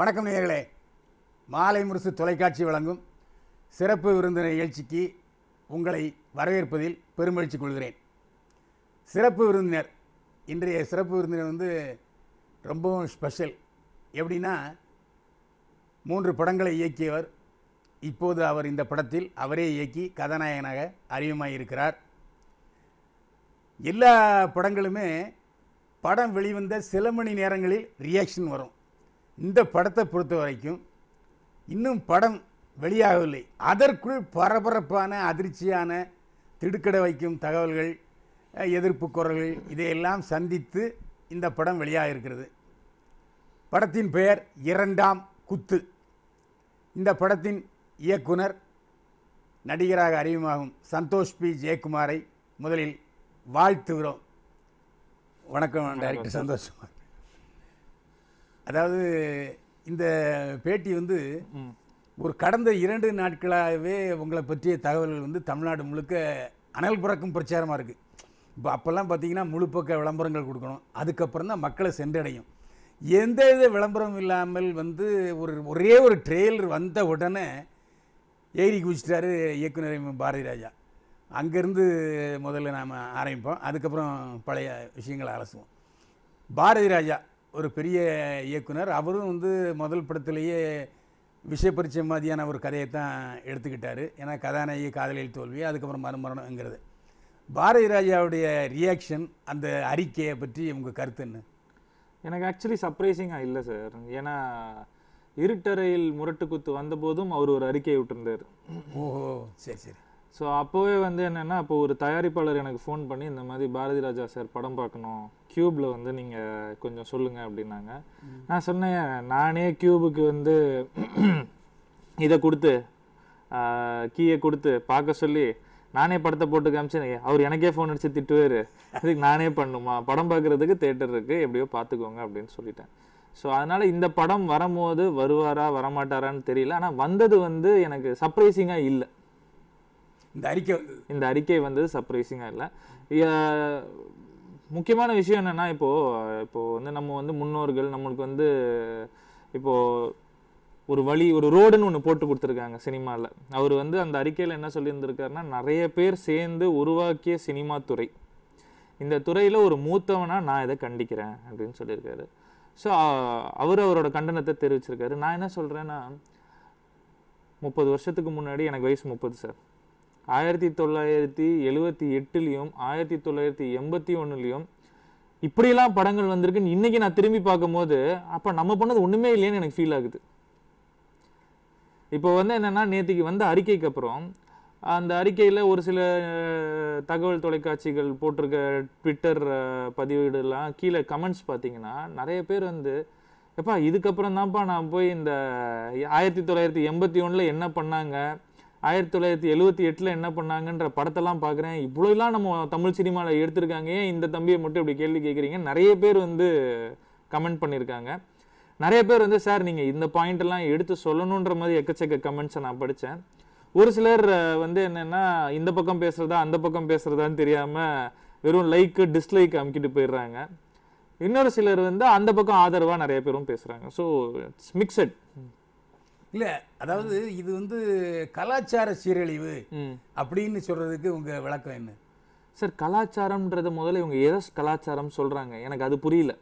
வணக்கம் நேயர்களே மாலை முரசு தொலைக்காட்சி வழங்கும் சிறப்பு விருந்தினர் நிகழ்ச்சிக்கு உங்களை வரவேற்பதில் பெருமகிழ்ச்சி கொள்கிறேன் சிறப்பு விருந்தினர் இன்றைய சிறப்பு விருந்தினர் வந்து ரொம்பவும் ஸ்பெஷல் எப்படின்னா மூன்று படங்களை இயக்கியவர் இப்போது அவர் இந்த படத்தில் அவரே இயக்கி கதாநாயகனாக அறிமுகமாயிருக்கிறார் எல்லா படங்களுமே படம் வெளிவந்த சில மணி நேரங்களில் ரியாக்ஷன் வரும் இந்த படத்தை பொறுத்த வரைக்கும் இன்னும் படம் வெளியாகவில்லை அதற்குள் பரபரப்பான அதிர்ச்சியான திடுக்கடை வைக்கும் தகவல்கள் எதிர்ப்பு குரல்கள் இதையெல்லாம் சந்தித்து இந்த படம் வெளியாக இருக்கிறது படத்தின் பெயர் இரண்டாம் குத்து இந்த படத்தின் இயக்குனர் நடிகராக அறிமுகமாகும் சந்தோஷ் பி ஜெயக்குமாரை முதலில் வாழ்த்துகிறோம் வணக்கம் டைரக்டர் சந்தோஷ்குமார் அதாவது இந்த பேட்டி வந்து ஒரு கடந்த இரண்டு நாட்களாகவே உங்களை பற்றிய தகவல்கள் வந்து தமிழ்நாடு முழுக்க அனல் புறக்கும் பிரச்சாரமாக இருக்குது இப்போ அப்போல்லாம் பார்த்தீங்கன்னா முழு பக்க விளம்பரங்கள் கொடுக்கணும் அதுக்கப்புறம் தான் மக்களை சென்றடையும் எந்த வித விளம்பரம் இல்லாமல் வந்து ஒரு ஒரே ஒரு ட்ரெயிலர் வந்த உடனே ஏறி குவிச்சிட்டாரு இயக்குனர் பாரதி ராஜா அங்கேருந்து முதல்ல நாம் ஆரம்பிப்போம் அதுக்கப்புறம் பழைய விஷயங்களை அலசுவோம் பாரதி ராஜா ஒரு பெரிய இயக்குனர் அவரும் வந்து முதல் படத்துலேயே விஷயப்பரிச்சயம் மாதிரியான ஒரு கதையை தான் எடுத்துக்கிட்டார் ஏன்னா கதாநாயகி காதலில் தோல்வி அதுக்கப்புறம் மறுமரணங்கிறது பாரதி ராஜாவுடைய ரியாக்ஷன் அந்த அறிக்கையை பற்றி உங்கள் கருத்து என்ன எனக்கு ஆக்சுவலி சர்ப்ரைசிங்காக இல்லை சார் ஏன்னா இருட்டறையில் முரட்டு குத்து வந்தபோதும் அவர் ஒரு அறிக்கையை விட்டுருந்தார் ஓஹோ சரி சரி ஸோ அப்போவே வந்து என்னென்னா அப்போ ஒரு தயாரிப்பாளர் எனக்கு ஃபோன் பண்ணி இந்த மாதிரி பாரதி ராஜா சார் படம் பார்க்கணும் க்யூப்பில் வந்து நீங்கள் கொஞ்சம் சொல்லுங்கள் அப்படின்னாங்க நான் சொன்னேன் நானே க்யூபுக்கு வந்து இதை கொடுத்து கீயை கொடுத்து பார்க்க சொல்லி நானே படத்தை போட்டு காமிச்சேன் அவர் எனக்கே ஃபோன் அடிச்சு திட்டுவார் அதுக்கு நானே பண்ணுமா படம் பார்க்குறதுக்கு தேட்டர் இருக்குது எப்படியோ பார்த்துக்கோங்க அப்படின்னு சொல்லிட்டேன் ஸோ அதனால் இந்த படம் வரும்போது வருவாரா வரமாட்டாரான்னு தெரியல ஆனால் வந்தது வந்து எனக்கு சர்ப்ரைசிங்காக இல்லை இந்த அறிக்கை வந்து இந்த அறிக்கை வந்தது சர்ப்ரைசிங்காக இல்லை முக்கியமான விஷயம் என்னென்னா இப்போது இப்போது வந்து நம்ம வந்து முன்னோர்கள் நம்மளுக்கு வந்து இப்போது ஒரு வழி ஒரு ரோடுன்னு ஒன்று போட்டு கொடுத்துருக்காங்க சினிமாவில் அவர் வந்து அந்த அறிக்கையில் என்ன சொல்லியிருந்திருக்காருன்னா நிறைய பேர் சேர்ந்து உருவாக்கிய சினிமா துறை இந்த துறையில் ஒரு மூத்தவனாக நான் இதை கண்டிக்கிறேன் அப்படின்னு சொல்லியிருக்காரு ஸோ அவர் அவரோட கண்டனத்தை தெரிவிச்சிருக்காரு நான் என்ன சொல்கிறேன்னா முப்பது வருஷத்துக்கு முன்னாடி எனக்கு வயசு முப்பது சார் ஆயிரத்தி தொள்ளாயிரத்தி எழுபத்தி எட்டுலேயும் ஆயிரத்தி தொள்ளாயிரத்தி எண்பத்தி ஒன்றுலேயும் இப்படியெல்லாம் படங்கள் வந்திருக்குன்னு இன்றைக்கி நான் திரும்பி பார்க்கும்போது அப்போ நம்ம பண்ணது ஒன்றுமே இல்லைன்னு எனக்கு ஃபீல் ஆகுது இப்போ வந்து என்னென்னா நேற்றுக்கு வந்த அறிக்கைக்கு அப்புறம் அந்த அறிக்கையில் ஒரு சில தகவல் தொலைக்காட்சிகள் போட்டிருக்க ட்விட்டர் பதிவீடுலாம் கீழே கமெண்ட்ஸ் பார்த்தீங்கன்னா நிறைய பேர் வந்து எப்பா இதுக்கப்புறம் தான்ப்பா நான் போய் இந்த ஆயிரத்தி தொள்ளாயிரத்தி எண்பத்தி ஒன்றில் என்ன பண்ணாங்க ஆயிரத்தி தொள்ளாயிரத்தி எழுபத்தி எட்டில் என்ன பண்ணாங்கன்ற படத்தெல்லாம் பார்க்குறேன் இவ்வளோலாம் நம்ம தமிழ் சினிமாவில் எடுத்திருக்காங்க ஏன் இந்த தம்பியை மட்டும் இப்படி கேள்வி கேட்குறீங்க நிறைய பேர் வந்து கமெண்ட் பண்ணியிருக்காங்க நிறைய பேர் வந்து சார் நீங்கள் இந்த பாயிண்ட்லாம் எடுத்து சொல்லணுன்ற மாதிரி எக்கச்சக்க கமெண்ட்ஸை நான் படித்தேன் ஒரு சிலர் வந்து என்னென்னா இந்த பக்கம் பேசுகிறதா அந்த பக்கம் பேசுகிறதான்னு தெரியாமல் வெறும் லைக்கு டிஸ்லைக் அமுக்கிட்டு போயிடுறாங்க இன்னொரு சிலர் வந்து அந்த பக்கம் ஆதரவாக நிறைய பேரும் பேசுகிறாங்க ஸோ இட்ஸ் மிக்சட் இல்லை அதாவது இது வந்து கலாச்சார சீரழிவு அப்படின்னு சொல்கிறதுக்கு உங்கள் விளக்கம் என்ன சார் கலாச்சாரம்ன்றது முதல்ல இவங்க எதை கலாச்சாரம் சொல்கிறாங்க எனக்கு அது புரியல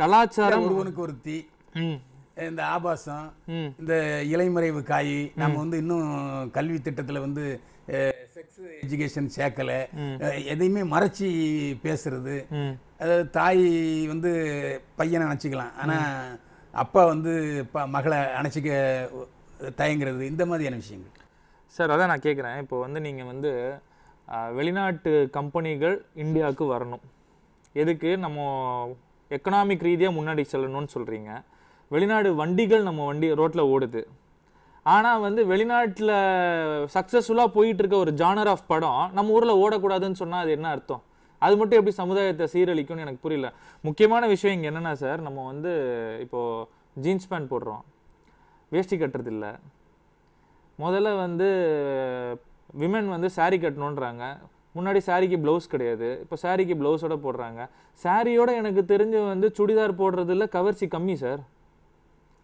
கலாச்சாரம் ஒருவனுக்கு ஒரு இந்த ஆபாசம் இந்த இலைமறைவு காய் நம்ம வந்து இன்னும் கல்வி திட்டத்தில் வந்து செக்ஸ் எஜுகேஷன் சேர்க்கலை எதையுமே மறைச்சி பேசுறது அதாவது தாய் வந்து பையனை நினச்சிக்கலாம் ஆனால் அப்பா வந்து இப்போ மகளை அணைச்சிக்க தயங்குறது இந்த மாதிரியான விஷயங்கள் சார் அதான் நான் கேட்குறேன் இப்போ வந்து நீங்கள் வந்து வெளிநாட்டு கம்பெனிகள் இந்தியாவுக்கு வரணும் எதுக்கு நம்ம எக்கனாமிக் ரீதியாக முன்னாடி செல்லணும்னு சொல்கிறீங்க வெளிநாடு வண்டிகள் நம்ம வண்டி ரோட்டில் ஓடுது ஆனால் வந்து வெளிநாட்டில் சக்ஸஸ்ஃபுல்லாக போயிட்டுருக்க ஒரு ஜானர் ஆஃப் படம் நம்ம ஊரில் ஓடக்கூடாதுன்னு சொன்னால் அது என்ன அர்த்தம் அது மட்டும் எப்படி சமுதாயத்தை சீரழிக்கும்னு எனக்கு புரியல முக்கியமான விஷயம் இங்கே என்னென்னா சார் நம்ம வந்து இப்போது ஜீன்ஸ் பேண்ட் போடுறோம் வேஷ்டி கட்டுறது இல்லை முதல்ல வந்து விமன் வந்து சாரீ கட்டணுன்றாங்க முன்னாடி சாரீக்கு ப்ளவுஸ் கிடையாது இப்போ சாரீக்கு ப்ளவுஸோட போடுறாங்க சாரியோட எனக்கு தெரிஞ்சு வந்து சுடிதார் போடுறதில் கவர்ச்சி கம்மி சார்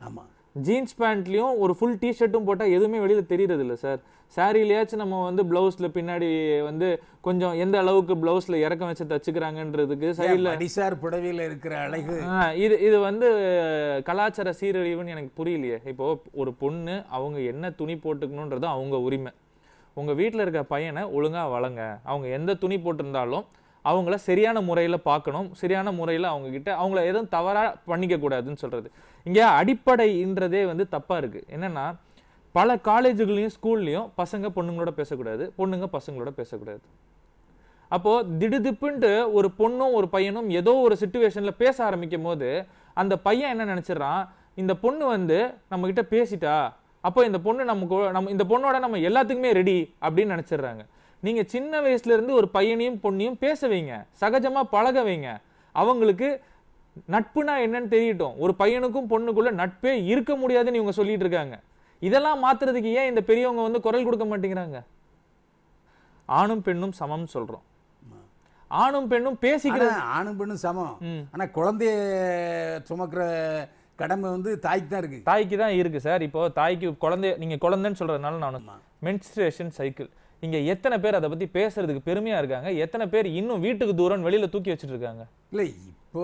ஆமாம் ஜீன்ஸ் பேண்ட்லேயும் ஒரு ஃபுல் டிஷர்ட்டும் போட்டால் எதுவுமே வெளியில் தெரியறது இல்லை சார் சாரிலேயாச்சும் நம்ம வந்து ப்ளவுஸில் பின்னாடி வந்து கொஞ்சம் எந்த அளவுக்கு ப்ளவுஸில் இறக்கம் வச்சு தச்சுக்கிறாங்கன்றதுக்கு சைடில் அடிசார் புடவையில் இருக்கிற அழகு இது இது வந்து கலாச்சார சீரழிவுன்னு எனக்கு புரியலையே இப்போது ஒரு பொண்ணு அவங்க என்ன துணி போட்டுக்கணுன்றது அவங்க உரிமை உங்கள் வீட்டில் இருக்க பையனை ஒழுங்காக வளங்க அவங்க எந்த துணி போட்டிருந்தாலும் அவங்கள சரியான முறையில் பார்க்கணும் சரியான முறையில் அவங்கக்கிட்ட அவங்கள எதுவும் தவறாக பண்ணிக்கக்கூடாதுன்னு சொல்கிறது இங்கே அடிப்படைன்றதே வந்து தப்பாக இருக்குது என்னென்னா பல காலேஜுகளையும் ஸ்கூல்லையும் பசங்க பொண்ணுங்களோட பேசக்கூடாது பொண்ணுங்க பசங்களோட பேசக்கூடாது அப்போது திடுதிப்புன்ட்டு ஒரு பொண்ணும் ஒரு பையனும் ஏதோ ஒரு சுச்சுவேஷனில் பேச ஆரம்பிக்கும் போது அந்த பையன் என்ன நினச்சிட்றான் இந்த பொண்ணு வந்து நம்மக்கிட்ட பேசிட்டா அப்போ இந்த பொண்ணு நமக்கு நம்ம இந்த பொண்ணோட நம்ம எல்லாத்துக்குமே ரெடி அப்படின்னு நினச்சிடுறாங்க நீங்கள் சின்ன வயசுலேருந்து ஒரு பையனையும் பொண்ணையும் பேச வைங்க சகஜமாக பழக வைங்க அவங்களுக்கு நட்புனா என்னன்னு தெரியட்டும் ஒரு பையனுக்கும் பொண்ணுக்குள்ள நட்பே இருக்க முடியாதுன்னு இவங்க சொல்லிட்டு இருக்காங்க இதெல்லாம் மாத்துறதுக்கு ஏன் இந்த பெரியவங்க வந்து குரல் கொடுக்க மாட்டேங்கிறாங்க ஆணும் பெண்ணும் சமம் சொல்றோம் ஆணும் பெண்ணும் பேசிக்கிறது ஆணும் பெண்ணும் சமம் ஆனா குழந்தைய சுமக்கிற கடமை வந்து தாய்க்கு தான் இருக்கு தாய்க்கு தான் இருக்கு சார் இப்போ தாய்க்கு குழந்தை நீங்க குழந்தைன்னு சொல்றதுனால நானும் மென்ஸ்ட்ரேஷன் சைக்கிள் இங்கே எத்தனை பேர் அதை பற்றி பேசுறதுக்கு பெருமையாக இருக்காங்க எத்தனை பேர் இன்னும் வீட்டுக்கு தூரம் வெளியில் தூக்கி வச்சுட்டு இருக்காங்க இல்லை இப்போ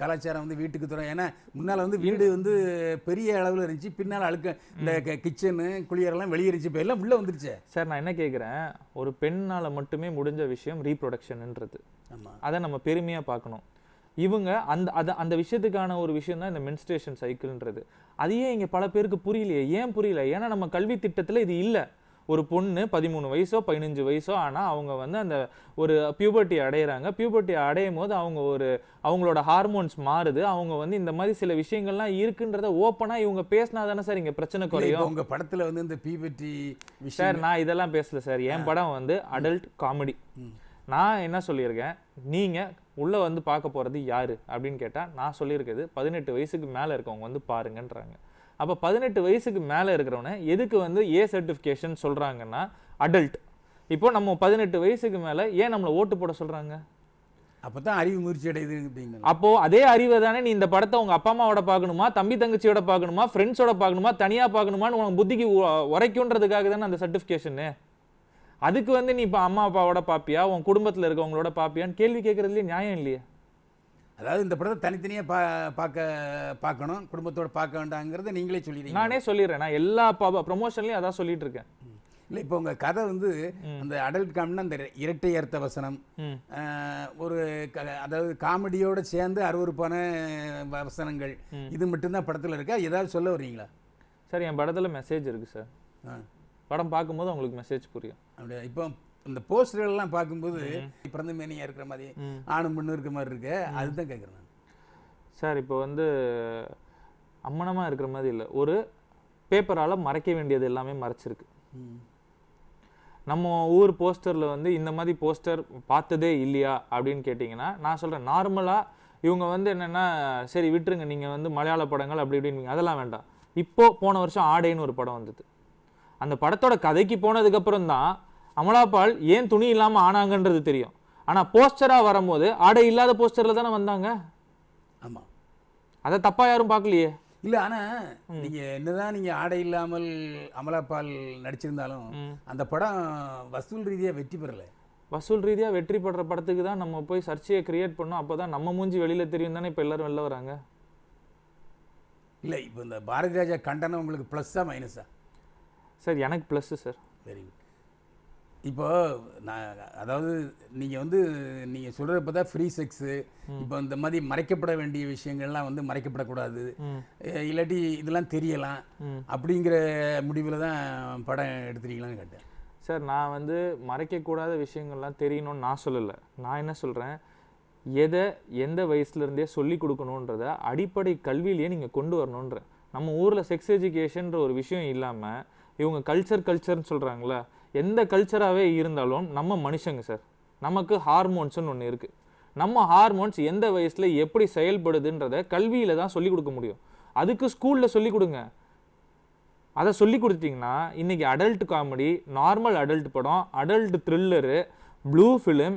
கலாச்சாரம் வந்து வீட்டுக்கு தூரம் ஏன்னா முன்னால் வந்து வீடு வந்து பெரிய அளவில் இருந்துச்சு பின்னால் அழுக்க இந்த கிச்சனு குளியரெல்லாம் வெளியே இருந்துச்சு இப்போ எல்லாம் உள்ளே வந்துருச்சு சார் நான் என்ன கேட்குறேன் ஒரு பெண்ணால் மட்டுமே முடிஞ்ச விஷயம் ரீப்ரொடக்ஷன்ன்றது அதை நம்ம பெருமையாக பார்க்கணும் இவங்க அந்த அது அந்த விஷயத்துக்கான ஒரு விஷயம் தான் இந்த மென்ஸ்ட்ரேஷன் சைக்கிள்ன்றது அதையே இங்கே பல பேருக்கு புரியலையே ஏன் புரியல ஏன்னா நம்ம கல்வி திட்டத்தில் இது இல்லை ஒரு பொண்ணு பதிமூணு வயசோ பதினஞ்சு வயசோ ஆனால் அவங்க வந்து அந்த ஒரு பியூபர்ட்டி அடையிறாங்க பியூபர்ட்டி அடையும் போது அவங்க ஒரு அவங்களோட ஹார்மோன்ஸ் மாறுது அவங்க வந்து இந்த மாதிரி சில விஷயங்கள்லாம் இருக்குன்றத ஓப்பனாக இவங்க பேசினா தானே சார் இங்கே பிரச்சனை குறையும் உங்கள் படத்தில் வந்து இந்த பியூபர்ட்டி சார் நான் இதெல்லாம் பேசல சார் என் படம் வந்து அடல்ட் காமெடி நான் என்ன சொல்லியிருக்கேன் நீங்கள் உள்ளே வந்து பார்க்க போகிறது யார் அப்படின்னு கேட்டால் நான் சொல்லியிருக்கிறது பதினெட்டு வயசுக்கு மேலே இருக்கவங்க வந்து பாருங்கன்றாங்க அப்போ பதினெட்டு வயசுக்கு மேலே இருக்கிறவன எதுக்கு வந்து ஏ சர்டிஃபிகேஷன் சொல்கிறாங்கன்னா அடல்ட் இப்போ நம்ம பதினெட்டு வயசுக்கு மேலே ஏன் நம்மளை ஓட்டு போட சொல்கிறாங்க அப்போ தான் அறிவு முயற்சி அடையுது அப்போது அதே அறிவை தானே நீ இந்த படத்தை உங்கள் அப்பா அம்மாவோட பார்க்கணுமா தம்பி தங்கச்சியோட பார்க்கணுமா ஃப்ரெண்ட்ஸோட பார்க்கணுமா தனியாக பார்க்கணுமான்னு உனக்கு புத்திக்கு உரைக்குன்றதுக்காக தானே அந்த சர்டிஃபிகேஷனு அதுக்கு வந்து நீ இப்போ அம்மா அப்பாவோட பாப்பியா உன் குடும்பத்தில் இருக்கவங்களோட பாப்பியான்னு கேள்வி கேட்குறதுலேயே நியாயம் இல்லையே அதாவது இந்த படத்தை தனித்தனியாக பா பார்க்க பார்க்கணும் குடும்பத்தோடு பார்க்க வேண்டாங்கிறத நீங்களே சொல்லிடுங்க நானே சொல்லிடுறேன் நான் எல்லா ப்ரொமோஷன்லையும் அதான் சொல்லிட்டு இருக்கேன் இல்லை இப்போ உங்கள் கதை வந்து அந்த அடல்ட் காமெடினா அந்த இரட்டை அர்த்த வசனம் ஒரு அதாவது காமெடியோடு சேர்ந்து அறுவறுப்பான வசனங்கள் இது மட்டும்தான் படத்தில் இருக்கா ஏதாவது சொல்ல வர்றீங்களா சார் என் படத்தில் மெசேஜ் இருக்குது சார் படம் பார்க்கும்போது உங்களுக்கு மெசேஜ் புரியும் அப்படியா இப்போ இந்த போஸ்டர்கள்லாம் பார்க்கும்போது பிறந்த மேனியாக இருக்கிற மாதிரி ஆணும் பெண்ணு இருக்கிற மாதிரி இருக்கு அதுதான் கேட்குறேன் சார் இப்போ வந்து அம்மனமாக இருக்கிற மாதிரி இல்லை ஒரு பேப்பரால் மறைக்க வேண்டியது எல்லாமே மறைச்சிருக்கு நம்ம ஊர் போஸ்டரில் வந்து இந்த மாதிரி போஸ்டர் பார்த்ததே இல்லையா அப்படின்னு கேட்டிங்கன்னா நான் சொல்கிறேன் நார்மலாக இவங்க வந்து என்னென்னா சரி விட்டுருங்க நீங்கள் வந்து மலையாள படங்கள் அப்படி இப்படின்னு அதெல்லாம் வேண்டாம் இப்போது போன வருஷம் ஆடைன்னு ஒரு படம் வந்தது அந்த படத்தோட கதைக்கு போனதுக்கப்புறம் தான் அமலாபால் ஏன் துணி இல்லாமல் ஆனாங்கன்றது தெரியும் ஆனால் போஸ்டராக வரும்போது ஆடை இல்லாத போஸ்டரில் தானே வந்தாங்க ஆமாம் அதை தப்பாக யாரும் பார்க்கலையே இல்லை ஆனால் நீங்கள் என்னதான் நீங்கள் ஆடை இல்லாமல் அமலாபால் நடிச்சிருந்தாலும் அந்த படம் வசூல் ரீதியாக வெற்றி பெறலை வசூல் ரீதியாக வெற்றி பெற படத்துக்கு தான் நம்ம போய் சர்ச்சையை கிரியேட் பண்ணோம் அப்போ தான் நம்ம மூஞ்சி வெளியில் தெரியும் தானே இப்போ எல்லோரும் வெளில வராங்க இல்லை இப்போ இந்த பாரதி ராஜா கண்டனம் உங்களுக்கு ப்ளஸ்ஸா மைனஸா சார் எனக்கு ப்ளஸ்ஸு சார் வெரி குட் இப்போ நான் அதாவது நீங்கள் வந்து நீங்கள் சொல்கிறப்ப தான் ஃப்ரீ செக்ஸு இப்போ இந்த மாதிரி மறைக்கப்பட வேண்டிய விஷயங்கள்லாம் வந்து மறைக்கப்படக்கூடாது இல்லாட்டி இதெல்லாம் தெரியலாம் அப்படிங்கிற முடிவில் தான் படம் எடுத்துருக்கீங்களான்னு கேட்டேன் சார் நான் வந்து மறைக்கக்கூடாத விஷயங்கள்லாம் தெரியணும்னு நான் சொல்லலை நான் என்ன சொல்கிறேன் எதை எந்த வயசுலேருந்தே சொல்லி கொடுக்கணுன்றத அடிப்படை கல்வியிலேயே நீங்கள் கொண்டு வரணுன்ற நம்ம ஊரில் செக்ஸ் எஜுகேஷன்ற ஒரு விஷயம் இல்லாமல் இவங்க கல்ச்சர் கல்ச்சர்னு சொல்கிறாங்களே எந்த கல்ச்சராகவே இருந்தாலும் நம்ம மனுஷங்க சார் நமக்கு ஹார்மோன்ஸ்னு ஒன்று இருக்குது நம்ம ஹார்மோன்ஸ் எந்த வயசில் எப்படி செயல்படுதுன்றத கல்வியில் தான் சொல்லிக் கொடுக்க முடியும் அதுக்கு ஸ்கூலில் சொல்லிக் கொடுங்க அதை சொல்லி கொடுத்தீங்கன்னா இன்றைக்கி அடல்ட் காமெடி நார்மல் அடல்ட் படம் adult thriller blue film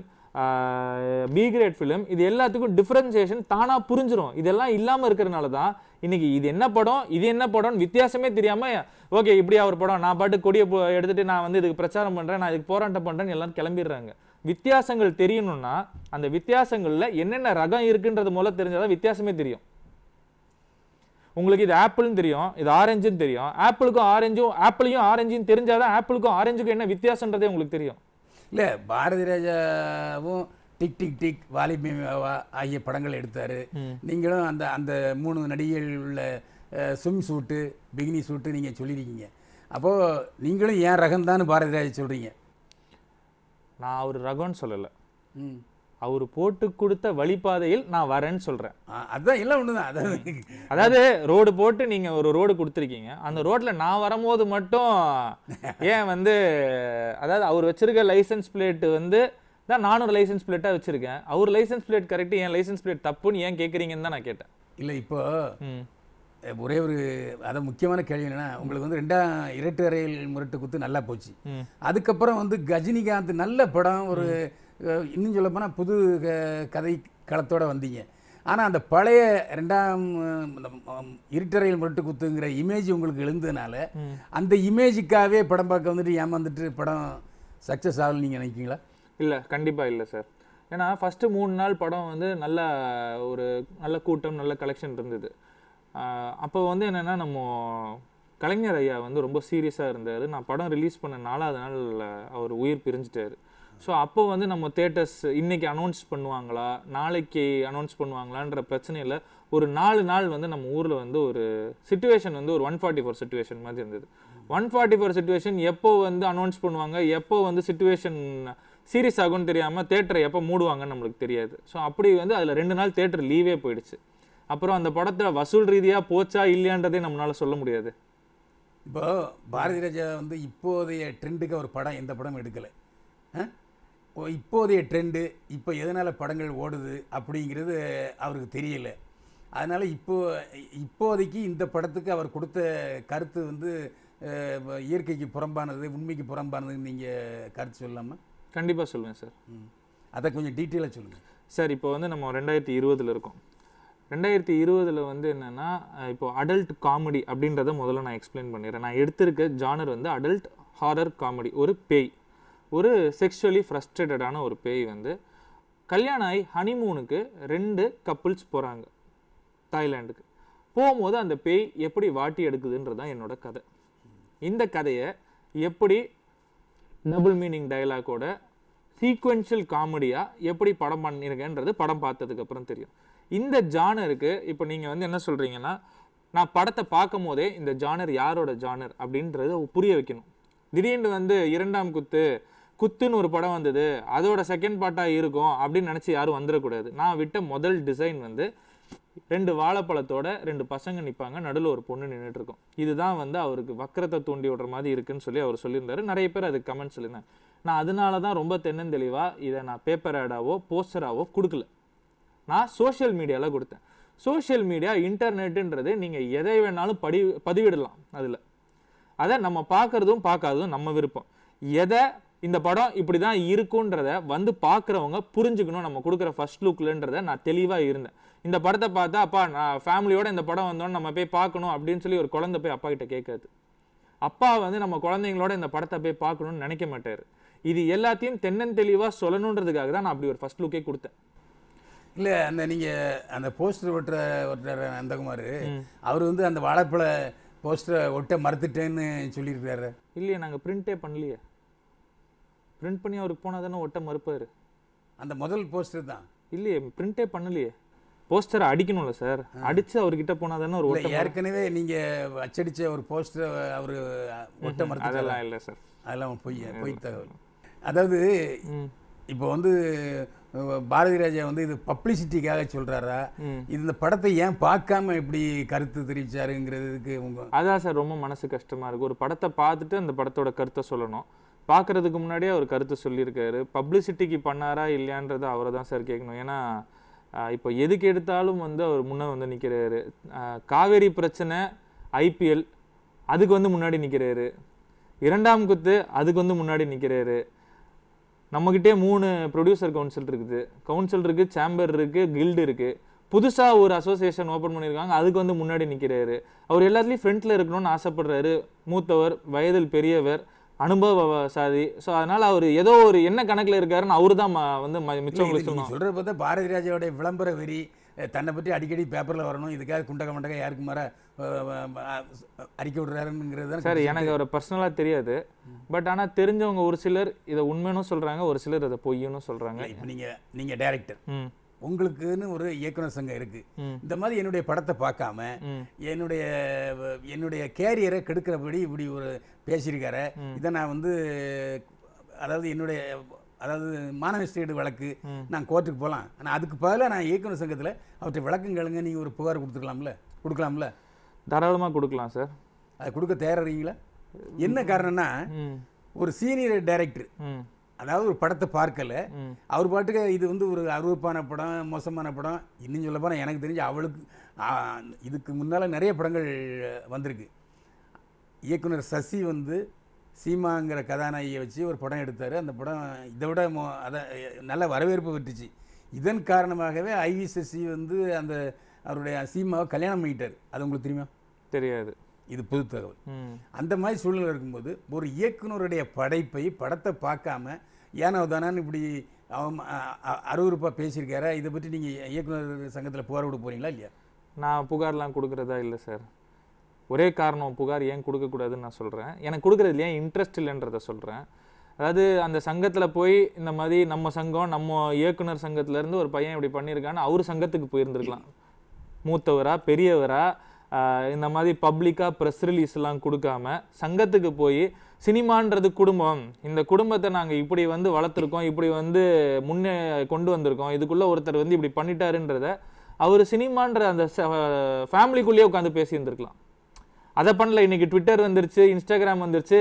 B grade film இது எல்லாத்துக்கும் டிஃப்ரென்சியேஷன் தானாக புரிஞ்சிடும் இதெல்லாம் இல்லாமல் இருக்கிறனால தான் இன்னைக்கு இது என்ன படம் இது என்ன படம்னு வித்தியாசமே தெரியாமல் ஓகே இப்படி ஒரு படம் நான் பாட்டு கொடியை எடுத்துகிட்டு நான் வந்து இதுக்கு பிரச்சாரம் பண்ணுறேன் நான் இதுக்கு போராட்டம் பண்ணுறேன்னு எல்லாரும் கிளம்பிடுறாங்க வித்தியாசங்கள் தெரியணும்னா அந்த வித்தியாசங்களில் என்னென்ன ரகம் இருக்குன்றது மூலம் தெரிஞ்சால் வித்தியாசமே தெரியும் உங்களுக்கு இது ஆப்பிள்னு தெரியும் இது ஆரஞ்சுன்னு தெரியும் ஆப்பிளுக்கும் ஆரஞ்சும் ஆப்பிளையும் ஆரஞ்சும் தெரிஞ்சாதான் ஆப்பிளுக்கும் ஆரஞ்சுக்கும் என்ன வித்தியாசன்றதே உங்களுக்கு தெரியும் இல்லை பாரதி ராஜாவும் டிக் டிக் டிக் வாலிபி ஆகிய படங்கள் எடுத்தார் நீங்களும் அந்த அந்த மூணு நடிகைகள் உள்ள ஸ்விம் சூட்டு பிகினி சூட்டு நீங்கள் சொல்லியிருக்கீங்க அப்போது நீங்களும் ஏன் ரகம்தான்னு பாரதி ராஜா சொல்கிறீங்க நான் அவர் ரகம்னு சொல்லலை அவர் போட்டு கொடுத்த வழிபாதையில் நான் வரேன்னு சொல்கிறேன் அதுதான் எல்லாம் ஒன்று தான் அதாவது அதாவது ரோடு போட்டு நீங்கள் ஒரு ரோடு கொடுத்துருக்கீங்க அந்த ரோட்டில் நான் வரும்போது மட்டும் ஏன் வந்து அதாவது அவர் வச்சுருக்க லைசன்ஸ் பிளேட்டு வந்து தான் நான் ஒரு லைசன்ஸ் பிளேட்டாக வச்சுருக்கேன் அவர் லைசன்ஸ் பிளேட் கரெக்டு என் லைசன்ஸ் பிளேட் தப்புன்னு ஏன் கேட்குறீங்கன்னு தான் நான் கேட்டேன் இல்லை இப்போ ஒரே ஒரு அதை முக்கியமான கேள்வி என்னன்னா உங்களுக்கு வந்து ரெண்டாம் இரட்டு அறையில் முரட்டு குத்து நல்லா போச்சு அதுக்கப்புறம் வந்து கஜினிகாந்த் நல்ல படம் ஒரு இன்னும் சொல்லப்போனால் புது க கதை களத்தோடு வந்தீங்க ஆனால் அந்த பழைய ரெண்டாம் இருட்டறையில் முரட்டு குத்துங்கிற இமேஜ் உங்களுக்கு எழுந்ததுனால அந்த இமேஜுக்காகவே படம் பார்க்க வந்துட்டு ஏமாந்துட்டு படம் சக்ஸஸ் ஆகலன்னு நீங்கள் நினைக்கிங்களா இல்லை கண்டிப்பாக இல்லை சார் ஏன்னா ஃபஸ்ட்டு மூணு நாள் படம் வந்து நல்ல ஒரு நல்ல கூட்டம் நல்ல கலெக்ஷன் இருந்தது அப்போ வந்து என்னென்னா நம்ம கலைஞர் ஐயா வந்து ரொம்ப சீரியஸாக இருந்தார் நான் படம் ரிலீஸ் பண்ண நாலாவது நாள் அவர் உயிர் பிரிஞ்சிட்டாரு ஸோ அப்போ வந்து நம்ம தேட்டர்ஸ் இன்றைக்கி அனௌன்ஸ் பண்ணுவாங்களா நாளைக்கு அனௌன்ஸ் பண்ணுவாங்களான்ற பிரச்சனையில் ஒரு நாலு நாள் வந்து நம்ம ஊரில் வந்து ஒரு சுச்சுவேஷன் வந்து ஒரு ஒன் ஃபார்ட்டி ஃபோர் சுச்சுவேஷன் மாதிரி இருந்தது ஒன் ஃபார்ட்டி ஃபோர் சுச்சுவேஷன் எப்போ வந்து அனௌன்ஸ் பண்ணுவாங்க எப்போ வந்து சுச்சுவேஷன் சீரியஸ் ஆகும்னு தெரியாமல் தேட்டரை எப்போ மூடுவாங்கன்னு நம்மளுக்கு தெரியாது ஸோ அப்படி வந்து அதில் ரெண்டு நாள் தேட்டர் லீவே போயிடுச்சு அப்புறம் அந்த படத்தில் வசூல் ரீதியாக போச்சா இல்லையான்றதே நம்மளால் சொல்ல முடியாது இப்போ பாரதி ராஜா வந்து இப்போதைய ட்ரெண்டுக்கு ஒரு படம் எந்த படம் எடுக்கலை இப்போதைய ட்ரெண்டு இப்போ எதனால் படங்கள் ஓடுது அப்படிங்கிறது அவருக்கு தெரியல அதனால் இப்போது இப்போதைக்கு இந்த படத்துக்கு அவர் கொடுத்த கருத்து வந்து இயற்கைக்கு புறம்பானது உண்மைக்கு புறம்பானதுன்னு நீங்கள் கருத்து சொல்லாமல் கண்டிப்பாக சொல்லுவேன் சார் அதை கொஞ்சம் டீட்டெயிலாக சொல்லுங்கள் சார் இப்போ வந்து நம்ம ரெண்டாயிரத்தி இருபதில் இருக்கோம் ரெண்டாயிரத்தி இருபதில் வந்து என்னென்னா இப்போது அடல்ட் காமெடி அப்படின்றத முதல்ல நான் எக்ஸ்பிளைன் பண்ணிடுறேன் நான் எடுத்திருக்க ஜானர் வந்து அடல்ட் ஹாரர் காமெடி ஒரு பேய் ஒரு செக்ஷுவலி ஃப்ரஸ்ட்ரேட்டடான ஒரு பேய் வந்து கல்யாணம் ஆகி ஹனிமூனுக்கு ரெண்டு கப்புள்ஸ் போகிறாங்க தாய்லாண்டுக்கு போகும்போது அந்த பேய் எப்படி வாட்டி எடுக்குதுன்றதான் என்னோட கதை இந்த கதையை எப்படி டபுள் மீனிங் டைலாக்கோட சீக்வென்ஷியல் காமெடியாக எப்படி படம் பண்ணியிருக்கேன்றது படம் பார்த்ததுக்கப்புறம் தெரியும் இந்த ஜானருக்கு இப்போ நீங்கள் வந்து என்ன சொல்கிறீங்கன்னா நான் படத்தை பார்க்கும் போதே இந்த ஜானர் யாரோட ஜானர் அப்படின்றத புரிய வைக்கணும் திடீர்னு வந்து இரண்டாம் குத்து குத்துன்னு ஒரு படம் வந்தது அதோட செகண்ட் பார்ட்டாக இருக்கும் அப்படின்னு நினச்சி யாரும் வந்துடக்கூடாது நான் விட்ட முதல் டிசைன் வந்து ரெண்டு வாழைப்பழத்தோட ரெண்டு பசங்க நிற்பாங்க நடுவில் ஒரு பொண்ணு நின்றுட்டு இதுதான் வந்து அவருக்கு வக்கரத்தை தூண்டி விடுற மாதிரி இருக்குன்னு சொல்லி அவர் சொல்லியிருந்தாரு நிறைய பேர் அதுக்கு கமெண்ட் சொல்லியிருந்தாங்க நான் அதனால தான் ரொம்ப தென்னந்தெளிவாக இதை நான் பேப்பர் ஆடாவோ போஸ்டராகவோ கொடுக்கல நான் சோஷியல் மீடியாவில் கொடுத்தேன் சோஷியல் மீடியா இன்டர்நெட்டுன்றது நீங்கள் எதை வேணாலும் படி பதிவிடலாம் அதில் அதை நம்ம பார்க்குறதும் பார்க்காததும் நம்ம விருப்பம் எதை இந்த படம் இப்படி தான் இருக்குன்றத வந்து பார்க்குறவங்க புரிஞ்சுக்கணும் நம்ம கொடுக்குற ஃபர்ஸ்ட் லுக்லன்றத நான் தெளிவாக இருந்தேன் இந்த படத்தை பார்த்தா அப்பா நான் ஃபேமிலியோட இந்த படம் வந்தோன்னு நம்ம போய் பார்க்கணும் அப்படின்னு சொல்லி ஒரு குழந்தை போய் அப்பா கிட்ட கேட்காது அப்பா வந்து நம்ம குழந்தைங்களோட இந்த படத்தை போய் பார்க்கணும்னு நினைக்க மாட்டார் இது எல்லாத்தையும் தென்னன் தெளிவாக சொல்லணுன்றதுக்காக தான் நான் அப்படி ஒரு ஃபர்ஸ்ட் லுக்கே கொடுத்தேன் இல்லை அந்த நீங்கள் அந்த போஸ்டர் ஒட்டுற ஒட்டுற நந்தகுமார் அவர் வந்து அந்த வாழைப்பழ போஸ்டரை ஒட்ட மறுத்துட்டேன்னு சொல்லியிருக்காரு இல்லையே நாங்கள் பிரிண்டே பண்ணலையே பிரிண்ட் பண்ணி அவருக்கு போனால் தானே ஒட்ட மறுப்பார் அந்த முதல் போஸ்டர் தான் இல்லையே பிரிண்டே பண்ணலையே போஸ்டரை அடிக்கணும்ல சார் அடித்து அவர்கிட்ட போனால் தானே ஒரு ஏற்கனவே நீங்கள் அச்சடித்த ஒரு போஸ்டர் அவர் ஒட்ட மறுத்து அதெல்லாம் இல்லை சார் அதெல்லாம் பொய் பொய் தகவல் அதாவது இப்போ வந்து பாரதி ராஜா வந்து இது பப்ளிசிட்டிக்காக சொல்றாரா இது இந்த படத்தை ஏன் பார்க்காம இப்படி கருத்து தெரிவிச்சாருங்கிறதுக்கு உங்க அதான் சார் ரொம்ப மனசு கஷ்டமா இருக்கு ஒரு படத்தை பார்த்துட்டு அந்த படத்தோட கருத்தை சொல்லணும் பார்க்குறதுக்கு முன்னாடியே அவர் கருத்து சொல்லியிருக்காரு பப்ளிசிட்டிக்கு பண்ணாரா இல்லையான்றது அவரை தான் சார் கேட்கணும் ஏன்னா இப்போ எதுக்கு எடுத்தாலும் வந்து அவர் முன்னே வந்து நிற்கிறாரு காவேரி பிரச்சனை ஐபிஎல் அதுக்கு வந்து முன்னாடி நிற்கிறாரு இரண்டாம் குத்து அதுக்கு வந்து முன்னாடி நிற்கிறாரு நம்மக்கிட்டே மூணு ப்ரொடியூசர் கவுன்சில் இருக்குது கவுன்சில் இருக்குது சேம்பர் இருக்குது கில்டு இருக்குது புதுசாக ஒரு அசோசியேஷன் ஓப்பன் பண்ணியிருக்காங்க அதுக்கு வந்து முன்னாடி நிற்கிறாரு அவர் எல்லாத்துலேயும் ஃப்ரெண்ட்டில் இருக்கணும்னு ஆசைப்படுறாரு மூத்தவர் வயதில் பெரியவர் அனுபவசாதி ஸோ அதனால் அவர் ஏதோ ஒரு என்ன கணக்கில் இருக்காருன்னு அவர் தான் வந்து மிச்சவங்களுக்கு சொல்லணும் சொல்கிற பார்த்தா பாரதி ராஜாவுடைய விளம்பர வெறி தன்னை பற்றி அடிக்கடி பேப்பரில் வரணும் இதுக்காக குண்டக மண்டக யாருக்கு மாற அறிக்கை விடுறாருங்கிறது சார் எனக்கு அவர் பர்சனலாக தெரியாது பட் ஆனால் தெரிஞ்சவங்க ஒரு சிலர் இதை உண்மைன்னு சொல்கிறாங்க ஒரு சிலர் இதை பொய்யுன்னு சொல்கிறாங்க இப்போ நீங்கள் நீங்கள் டைரக்டர் உங்களுக்குன்னு ஒரு இயக்குனர் சங்கம் இருக்குது இந்த மாதிரி என்னுடைய படத்தை பார்க்காம என்னுடைய என்னுடைய கேரியரை கெடுக்கிறபடி இப்படி ஒரு பேசியிருக்காரு இதை நான் வந்து அதாவது என்னுடைய அதாவது மாணவ வழக்கு நான் கோர்ட்டுக்கு போகலாம் ஆனால் அதுக்கு பதிலாக நான் இயக்குனர் சங்கத்தில் அவற்றை விளக்கம் கேளுங்க நீங்கள் ஒரு புகார் கொடுத்துக்கலாம்ல கொடுக்கலாம்ல தாராளமாக கொடுக்கலாம் சார் அது கொடுக்க தயாரிங்களா என்ன காரணம்னா ஒரு சீனியர் டைரக்டர் அதாவது ஒரு படத்தை பார்க்கல அவர் பாட்டுக்கு இது வந்து ஒரு அருவப்பான படம் மோசமான படம் இன்னும் சொல்ல போனால் எனக்கு தெரிஞ்சு அவளுக்கு இதுக்கு முன்னால் நிறைய படங்கள் வந்திருக்கு இயக்குனர் சசி வந்து சீமாங்கிற கதாநாயகியை வச்சு ஒரு படம் எடுத்தார் அந்த படம் இதை விட மோ அதை நல்ல வரவேற்பு பெற்றுச்சு இதன் காரணமாகவே ஐவி சசி வந்து அந்த அவருடைய சீமாவை கல்யாணம் பண்ணிட்டார் அது உங்களுக்கு தெரியுமா தெரியாது இது புது தகவல் அந்த மாதிரி சூழ்நிலை இருக்கும்போது ஒரு இயக்குனருடைய படைப்பை படத்தை பார்க்காம ஏனோ தானான்னு இப்படி அருவறுப்பாக பேசியிருக்காரா இதை பற்றி நீங்கள் இயக்குனர் சங்கத்தில் புகார் கொடுக்க போகிறீங்களா இல்லையா நான் புகார்லாம் கொடுக்குறதா இல்லை சார் ஒரே காரணம் புகார் ஏன் கொடுக்கக்கூடாதுன்னு நான் சொல்கிறேன் எனக்கு கொடுக்குறது இல்லையா இன்ட்ரெஸ்ட் இல்லைன்றத சொல்கிறேன் அதாவது அந்த சங்கத்தில் போய் இந்த மாதிரி நம்ம சங்கம் நம்ம இயக்குனர் சங்கத்திலேருந்து ஒரு பையன் இப்படி பண்ணியிருக்கான்னு அவர் சங்கத்துக்கு போயிருந்துருக்கலாம் மூத்தவரா பெரியவரா இந்த மாதிரி பப்ளிக்காக ப்ரெஸ் ரிலீஸ்லாம் கொடுக்காம சங்கத்துக்கு போய் சினிமான்றது குடும்பம் இந்த குடும்பத்தை நாங்கள் இப்படி வந்து வளர்த்துருக்கோம் இப்படி வந்து முன்னே கொண்டு வந்திருக்கோம் இதுக்குள்ளே ஒருத்தர் வந்து இப்படி பண்ணிட்டாருன்றத அவர் சினிமான்ற அந்த ஃபேமிலிக்குள்ளேயே உட்காந்து பேசியிருந்துருக்கலாம் அதை பண்ணல இன்றைக்கி ட்விட்டர் வந்துருச்சு இன்ஸ்டாகிராம் வந்துருச்சு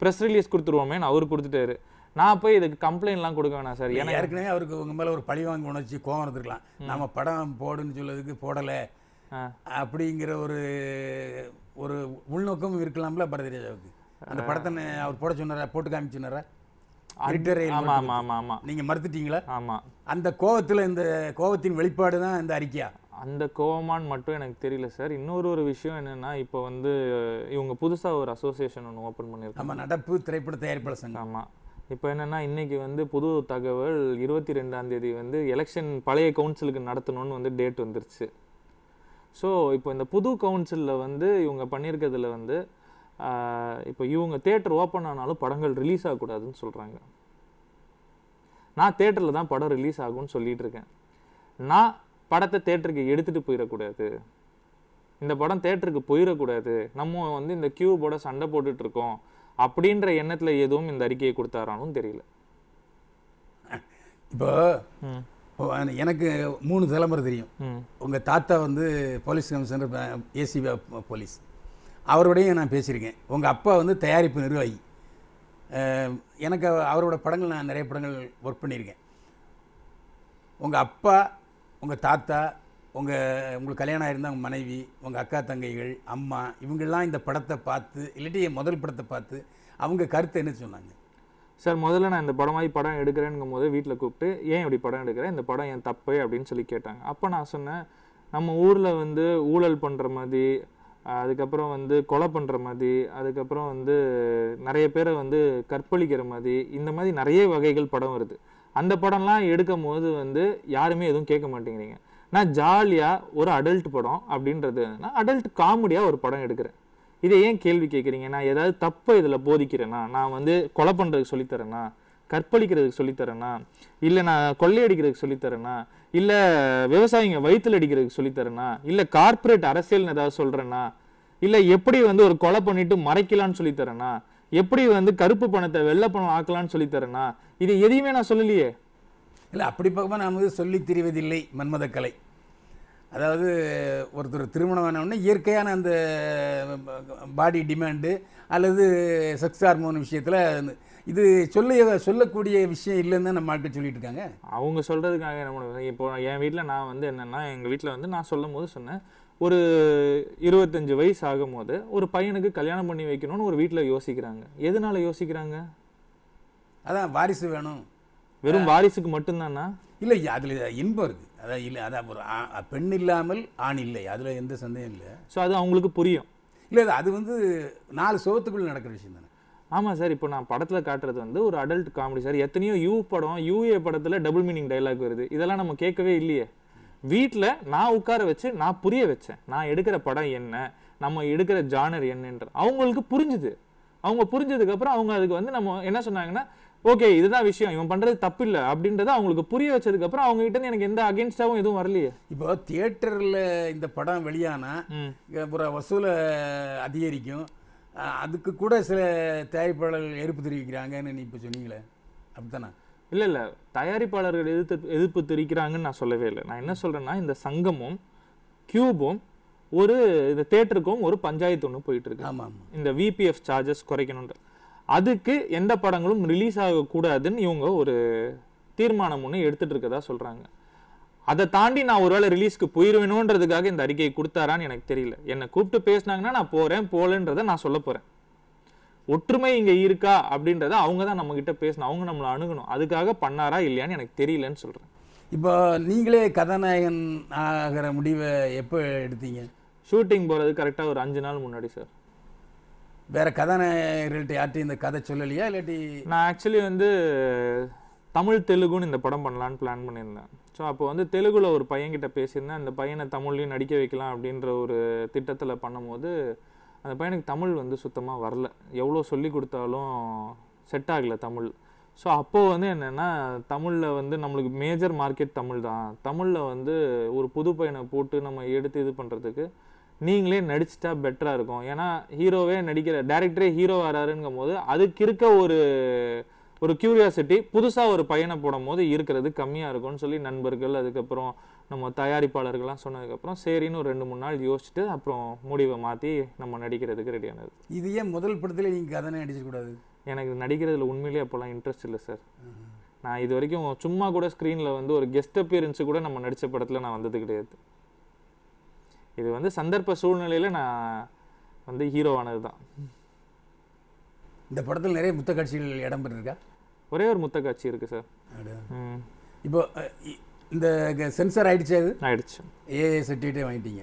ப்ரெஸ் ரிலீஸ் கொடுத்துருவோமேன்னு அவர் கொடுத்துட்டாரு நான் போய் இதுக்கு கம்ப்ளைண்ட்லாம் கொடுக்க வேணாம் சார் ஏன்னா ஏற்கனவே அவருக்கு உங்கள் மேலே ஒரு பழி வாங்கி உணர்ச்சி கோவம் இருந்துருக்கலாம் நம்ம படம் போடுன்னு சொல்லதுக்கு போடலை அப்படிங்கிற ஒரு ஒரு உள்நோக்கமும் இருக்கலாம்ல பரதராஜாவுக்கு அந்த படத்தை அவர் போட சொன்னாரா போட்டு காமிச்சுனாரா நீங்க மறுத்துட்டீங்களா ஆமா அந்த கோவத்துல இந்த கோவத்தின் வெளிப்பாடு தான் இந்த அறிக்கையா அந்த கோவமான்னு மட்டும் எனக்கு தெரியல சார் இன்னொரு ஒரு விஷயம் என்னன்னா இப்போ வந்து இவங்க புதுசாக ஒரு அசோசியேஷன் ஒன்று ஓப்பன் பண்ணியிருக்காங்க நம்ம நடப்பு திரைப்பட தயாரிப்பாளர் சங்கம் ஆமாம் இப்போ என்னென்னா இன்றைக்கி வந்து புது தகவல் இருபத்தி ரெண்டாம் தேதி வந்து எலெக்ஷன் பழைய கவுன்சிலுக்கு நடத்தணும்னு வந்து டேட் வந்துருச்சு ஸோ இப்போ இந்த புது கவுன்சிலில் வந்து இவங்க பண்ணியிருக்கிறதுல வந்து இப்போ இவங்க தேட்டர் ஓப்பன் ஆனாலும் படங்கள் ரிலீஸ் ஆகக்கூடாதுன்னு சொல்கிறாங்க நான் தேட்டரில் தான் படம் ரிலீஸ் ஆகும்னு சொல்லிகிட்டு இருக்கேன் நான் படத்தை தேட்டருக்கு எடுத்துகிட்டு போயிடக்கூடாது இந்த படம் தேட்டருக்கு போயிடக்கூடாது நம்ம வந்து இந்த கியூபோட சண்டை போட்டுட்ருக்கோம் அப்படின்ற எண்ணத்தில் எதுவும் இந்த அறிக்கையை கொடுத்தாரானும் தெரியல இப்போ எனக்கு மூணு தலைமுறை தெரியும் உங்கள் தாத்தா வந்து போலீஸ் கமிஷனர் ஏசிபி போலீஸ் அவரோடையும் நான் பேசியிருக்கேன் உங்கள் அப்பா வந்து தயாரிப்பு நிர்வாகி எனக்கு அவரோட படங்கள் நான் நிறைய படங்கள் ஒர்க் பண்ணியிருக்கேன் உங்கள் அப்பா உங்கள் தாத்தா உங்கள் உங்களுக்கு கல்யாணம் ஆயிருந்தால் உங்கள் மனைவி உங்கள் அக்கா தங்கைகள் அம்மா இவங்கெல்லாம் இந்த படத்தை பார்த்து இல்லாட்டி முதல் படத்தை பார்த்து அவங்க கருத்தை என்ன சொன்னாங்க சார் முதல்ல நான் இந்த படமாய் படம் எடுக்கிறேங்கும் போது வீட்டில் கூப்பிட்டு ஏன் இப்படி படம் எடுக்கிறேன் இந்த படம் என் தப்பு அப்படின்னு சொல்லி கேட்டாங்க அப்போ நான் சொன்னேன் நம்ம ஊரில் வந்து ஊழல் பண்ணுற மாதிரி அதுக்கப்புறம் வந்து கொலை பண்ணுற மாதிரி அதுக்கப்புறம் வந்து நிறைய பேரை வந்து கற்பழிக்கிற மாதிரி இந்த மாதிரி நிறைய வகைகள் படம் வருது அந்த படம்லாம் எடுக்கும் போது வந்து யாருமே எதுவும் கேட்க மாட்டேங்கிறீங்க நான் ஜாலியாக ஒரு அடல்ட் படம் அப்படின்றது நான் அடல்ட் காமெடியாக ஒரு படம் எடுக்கிறேன் இதை ஏன் கேள்வி கேட்குறீங்க நான் ஏதாவது தப்பை இதில் போதிக்கிறேன்னா நான் வந்து கொலை பண்ணுறதுக்கு சொல்லித்தரேனா கற்பழிக்கிறதுக்கு சொல்லித்தரேனா இல்லை நான் கொள்ளையடிக்கிறதுக்கு சொல்லித்தரேனா இல்லை விவசாயிங்க வயிற்றில் அடிக்கிறதுக்கு சொல்லித்தரேனா இல்லை கார்ப்பரேட் அரசியல்னு ஏதாவது சொல்கிறேன்னா இல்லை எப்படி வந்து ஒரு கொலை பண்ணிட்டு மறைக்கலான்னு சொல்லித்தரேனா எப்படி வந்து கருப்பு பணத்தை வெள்ளை பணம் ஆக்கலான்னு சொல்லித்தரேனா இது எதையுமே நான் சொல்லலையே இல்லை அப்படி பக்கமாக நான் வந்து சொல்லி தெரிவதில்லை மன்மதக்கலை அதாவது ஒருத்தர் திருமணம் ஆன இயற்கையான அந்த பாடி டிமாண்டு அல்லது செக்ஸ் ஹார்மோன் விஷயத்தில் இது சொல்ல சொல்லக்கூடிய விஷயம் இல்லைன்னு தான் நம்ம ஆட்கள் சொல்லிட்டு இருக்காங்க அவங்க சொல்கிறதுக்காக என்ன இப்போ என் வீட்டில் நான் வந்து என்னென்னா எங்கள் வீட்டில் வந்து நான் சொல்லும் போது சொன்னேன் ஒரு இருபத்தஞ்சு வயசு ஆகும் போது ஒரு பையனுக்கு கல்யாணம் பண்ணி வைக்கணும்னு ஒரு வீட்டில் யோசிக்கிறாங்க எதனால யோசிக்கிறாங்க அதான் வாரிசு வேணும் வெறும் வாரிசுக்கு மட்டும்தானா இல்லை அதில் இன்பம் இருக்குது அதான் இல்லை அதான் ஒரு பெண் இல்லாமல் ஆண் இல்லை அதில் எந்த சந்தேகம் இல்லை ஸோ அது அவங்களுக்கு புரியும் இல்லை அது வந்து நாலு சோகத்துக்குள்ள நடக்கிற விஷயம் தானே ஆமாம் சார் இப்போ நான் படத்தில் காட்டுறது வந்து ஒரு அடல்ட் காமெடி சார் எத்தனையோ யூ படம் யூஏ படத்தில் டபுள் மீனிங் டைலாக் வருது இதெல்லாம் நம்ம கேட்கவே இல்லையே வீட்டில் நான் உட்கார வச்சு நான் புரிய வச்சேன் நான் எடுக்கிற படம் என்ன நம்ம எடுக்கிற ஜானர் என்னன்ற அவங்களுக்கு புரிஞ்சுது அவங்க புரிஞ்சதுக்கப்புறம் அவங்க அதுக்கு வந்து நம்ம என்ன சொன்னாங்கன்னா ஓகே இதுதான் விஷயம் இவன் பண்ணுறது தப்பு இல்லை அப்படின்றத அவங்களுக்கு புரிய வச்சதுக்கப்புறம் அவங்க கிட்ட எனக்கு எந்த அகேன்ஸ்டாவும் எதுவும் வரலையே இப்போ தியேட்டர்ல இந்த படம் வெளியானா அப்புறம் வசூலை அதிகரிக்கும் அதுக்கு கூட சில தயாரிப்பாளர்கள் எதிர்ப்பு தெரிவிக்கிறாங்கன்னு நீ இப்போ சொன்னீங்களே அப்படித்தானே இல்லை இல்லை தயாரிப்பாளர்கள் எதிர்த்து எதிர்ப்பு தெரிவிக்கிறாங்கன்னு நான் சொல்லவே இல்லை நான் என்ன சொல்கிறேன்னா இந்த சங்கமும் கியூபும் ஒரு இந்த தேட்டருக்கும் ஒரு பஞ்சாயத்து ஒன்று போயிட்டு இருக்கு ஆமாம் இந்த விபிஎஃப் சார்ஜஸ் குறைக்கணுன்ற அதுக்கு எந்த படங்களும் ரிலீஸ் ஆகக்கூடாதுன்னு இவங்க ஒரு தீர்மானம் ஒன்று எடுத்துகிட்டு இருக்கதா சொல்கிறாங்க அதை தாண்டி நான் ஒருவேளை ரிலீஸ்க்கு போயிடுவேணுன்றதுக்காக இந்த அறிக்கையை கொடுத்தாரான்னு எனக்கு தெரியல என்னை கூப்பிட்டு பேசினாங்கன்னா நான் போகிறேன் போகலன்றதை நான் சொல்ல போகிறேன் ஒற்றுமை இங்கே இருக்கா அப்படின்றத அவங்க தான் நம்மக்கிட்ட பேசணும் அவங்க நம்மளை அணுகணும் அதுக்காக பண்ணாரா இல்லையான்னு எனக்கு தெரியலன்னு சொல்கிறேன் இப்போ நீங்களே கதாநாயகன் ஆகிற முடிவை எப்போ எடுத்தீங்க ஷூட்டிங் போகிறது கரெக்டாக ஒரு அஞ்சு நாள் முன்னாடி சார் வேற கதாநாயகர்கள்ட்ட யார்ட்டையும் இந்த கதை சொல்லலையா இல்லாட்டி நான் ஆக்சுவலி வந்து தமிழ் தெலுங்குன்னு இந்த படம் பண்ணலான்னு பிளான் பண்ணியிருந்தேன் ஸோ அப்போ வந்து தெலுங்குல ஒரு பையன்கிட்ட பேசியிருந்தேன் அந்த பையனை தமிழ்லையும் நடிக்க வைக்கலாம் அப்படின்ற ஒரு திட்டத்தில் பண்ணும்போது அந்த பையனுக்கு தமிழ் வந்து சுத்தமாக வரல எவ்வளோ சொல்லி கொடுத்தாலும் செட் ஆகலை தமிழ் ஸோ அப்போது வந்து என்னென்னா தமிழில் வந்து நம்மளுக்கு மேஜர் மார்க்கெட் தமிழ் தான் தமிழில் வந்து ஒரு புது பையனை போட்டு நம்ம எடுத்து இது பண்ணுறதுக்கு நீங்களே நடிச்சிட்டா பெட்டராக இருக்கும் ஏன்னா ஹீரோவே நடிக்கிற டேரக்டரே ஹீரோ வராருங்கும் போது அதுக்கு இருக்க ஒரு ஒரு கியூரியாசிட்டி புதுசாக ஒரு பையனை போடும் போது இருக்கிறது கம்மியாக இருக்கும்னு சொல்லி நண்பர்கள் அதுக்கப்புறம் நம்ம தயாரிப்பாளர்கள்லாம் சொன்னதுக்கப்புறம் சரின்னு ஒரு ரெண்டு மூணு நாள் யோசிச்சுட்டு அப்புறம் முடிவை மாற்றி நம்ம நடிக்கிறதுக்கு ரெடியானது இது ஏன் முதல் படத்தில் நீங்கள் கதனை நடிச்சிக்கூடாது எனக்கு நடிக்கிறதுல உண்மையிலேயே அப்போல்லாம் இன்ட்ரெஸ்ட் இல்லை சார் நான் இது வரைக்கும் சும்மா கூட ஸ்க்ரீனில் வந்து ஒரு கெஸ்ட் அப்பியரன்ஸு கூட நம்ம நடித்த படத்தில் நான் வந்தது கிடையாது இது வந்து சந்தர்ப்ப சூழ்நிலையில் நான் வந்து ஹீரோவானது தான் இந்த படத்தில் நிறைய முத்த காட்சிகள் இடம்பெற்றிருக்கா ஒரே ஒரு முத்த காட்சி இருக்குது சார் இப்போ இந்த சென்சார் ஆயிடுச்சு அது ஆயிடுச்சு ஏஏ சர்டிஃபிகேட்டே வாங்கிட்டீங்க